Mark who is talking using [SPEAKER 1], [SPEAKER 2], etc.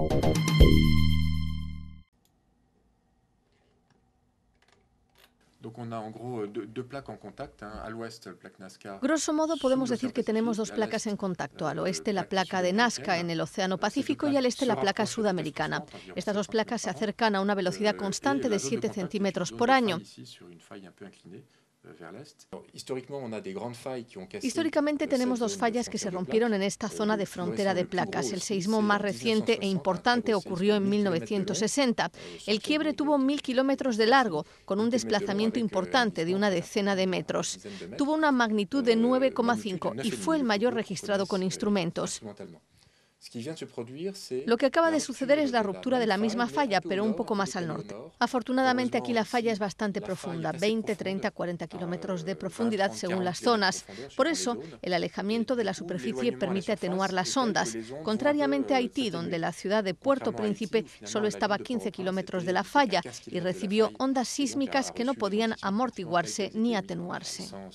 [SPEAKER 1] en Grosso modo
[SPEAKER 2] podemos decir que tenemos dos placas en contacto, euh, al oeste la placa de Nazca en el Océano Pacífico y al este la placa sudamericana. Estas dos placas se acercan a una velocidad euh, constante de 7 centímetros por año.
[SPEAKER 1] Históricamente tenemos dos fallas que se rompieron en esta eh, zona de frontera de placas. El seismo más reciente
[SPEAKER 2] e importante ocurrió en 1960. Eh, el quiebre tuvo mil kilómetros de largo, con un desplazamiento importante de una decena de metros. Tuvo una magnitud de 9,5 eh, y fue el mayor registrado con instrumentos. Lo que acaba de suceder es la ruptura de la misma falla, pero un poco más al norte. Afortunadamente aquí la falla es bastante profunda, 20, 30, 40 kilómetros de eh, profundidad según las zonas. Por eso, el alejamiento de la superficie permite atenuar las ondas, contrariamente a Haití, euh, donde la ciudad de Puerto Príncipe solo estaba a 15 kilómetros de la falla y recibió ondas sísmicas que no podían amortiguarse ni atenuarse.
[SPEAKER 1] Euh,